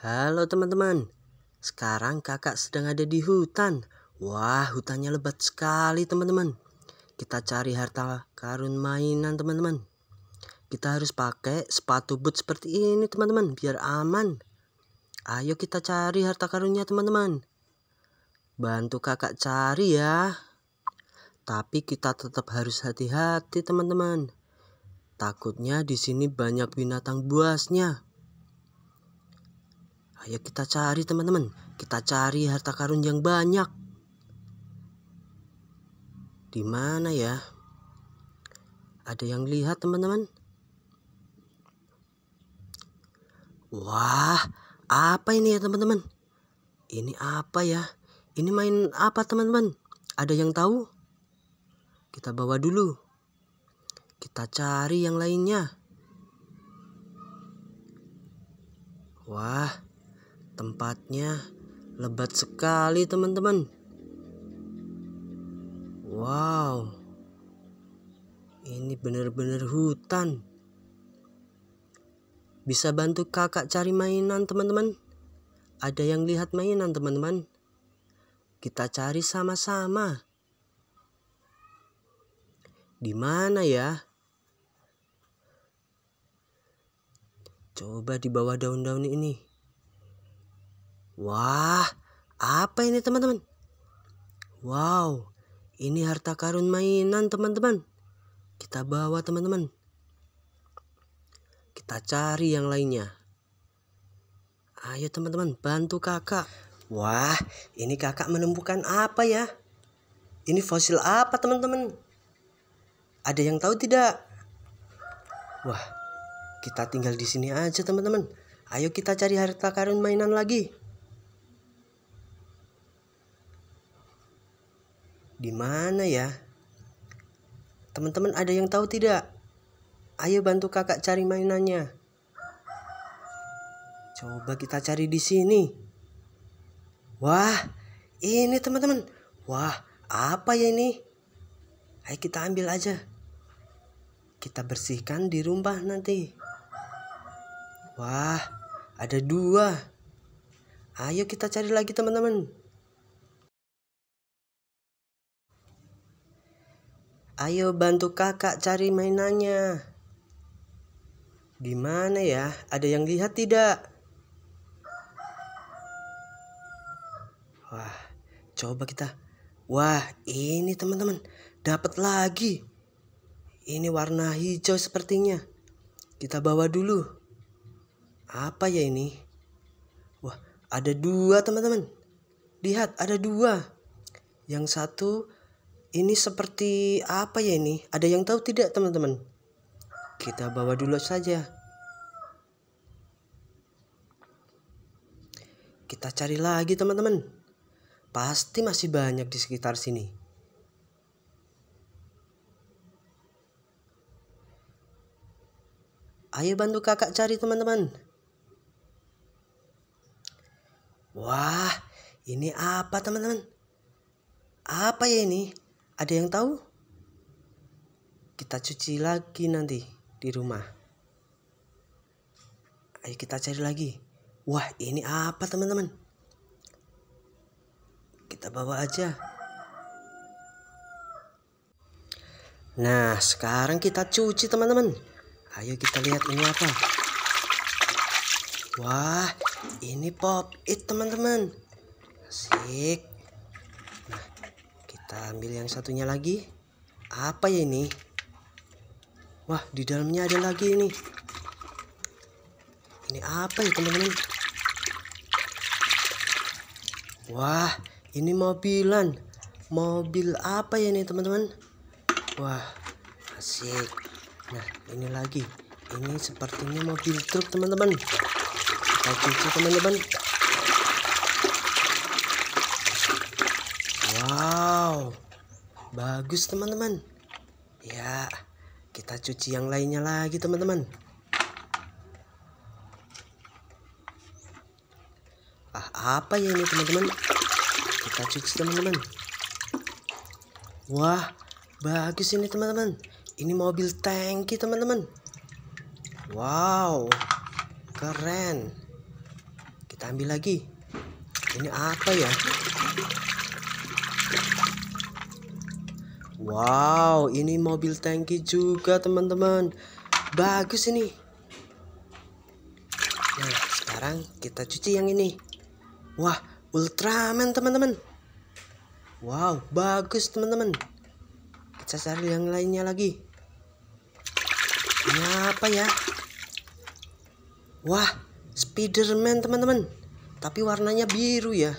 Halo teman-teman, sekarang kakak sedang ada di hutan. Wah, hutannya lebat sekali teman-teman. Kita cari harta karun mainan teman-teman. Kita harus pakai sepatu boot seperti ini teman-teman, biar aman. Ayo kita cari harta karunnya teman-teman. Bantu kakak cari ya. Tapi kita tetap harus hati-hati teman-teman. Takutnya di sini banyak binatang buasnya. Ayo kita cari teman-teman. Kita cari harta karun yang banyak. Di mana ya? Ada yang lihat teman-teman? Wah, apa ini ya teman-teman? Ini apa ya? Ini main apa teman-teman? Ada yang tahu? Kita bawa dulu. Kita cari yang lainnya. Wah, Tempatnya lebat sekali teman-teman. Wow. Ini benar-benar hutan. Bisa bantu kakak cari mainan teman-teman. Ada yang lihat mainan teman-teman. Kita cari sama-sama. Di mana ya? Coba di bawah daun-daun ini. Wah, apa ini teman-teman? Wow, ini harta karun mainan teman-teman. Kita bawa teman-teman. Kita cari yang lainnya. Ayo teman-teman, bantu kakak. Wah, ini kakak menemukan apa ya? Ini fosil apa teman-teman? Ada yang tahu tidak? Wah, kita tinggal di sini aja teman-teman. Ayo kita cari harta karun mainan lagi. Di mana ya? Teman-teman ada yang tahu tidak? Ayo bantu kakak cari mainannya. Coba kita cari di sini. Wah, ini teman-teman. Wah, apa ya ini? Ayo kita ambil aja. Kita bersihkan di rumah nanti. Wah, ada dua. Ayo kita cari lagi teman-teman. Ayo bantu kakak cari mainannya. Gimana ya? Ada yang lihat tidak? Wah, coba kita. Wah, ini teman-teman. Dapat lagi. Ini warna hijau sepertinya. Kita bawa dulu. Apa ya ini? Wah, ada dua teman-teman. Lihat, ada dua. Yang satu ini seperti apa ya ini? Ada yang tahu tidak teman-teman? Kita bawa dulu saja. Kita cari lagi teman-teman. Pasti masih banyak di sekitar sini. Ayo bantu kakak cari teman-teman. Wah, ini apa teman-teman? Apa ya ini? Ada yang tahu? Kita cuci lagi nanti di rumah. Ayo kita cari lagi. Wah, ini apa teman-teman? Kita bawa aja. Nah, sekarang kita cuci teman-teman. Ayo kita lihat ini apa. Wah, ini pop it teman-teman. Asik. Kita ambil yang satunya lagi. Apa ya ini? Wah, di dalamnya ada lagi ini. Ini apa ya teman-teman? Wah, ini mobilan. Mobil apa ya ini teman-teman? Wah, asik. Nah, ini lagi. Ini sepertinya mobil truk teman-teman. Kita cuci teman-teman. Wow. Wow, bagus teman-teman. Ya, kita cuci yang lainnya lagi teman-teman. Ah, apa ya ini teman-teman? Kita cuci teman-teman. Wah, bagus ini teman-teman. Ini mobil tangki teman-teman. Wow, keren. Kita ambil lagi. Ini apa ya? Wow, ini mobil tangki juga teman-teman. Bagus ini. Nah, sekarang kita cuci yang ini. Wah, Ultraman teman-teman. Wow, bagus teman-teman. Kita cari yang lainnya lagi. Ini apa ya? Wah, Spiderman teman-teman. Tapi warnanya biru ya.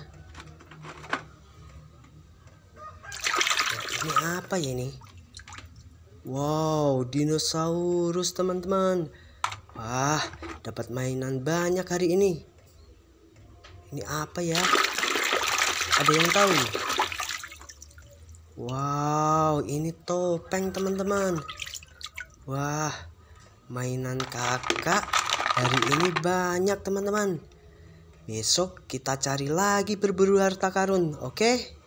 ini apa ya ini wow dinosaurus teman-teman wah dapat mainan banyak hari ini ini apa ya ada yang tahu wow ini topeng teman-teman wah mainan kakak hari ini banyak teman-teman besok kita cari lagi berburu harta karun oke okay?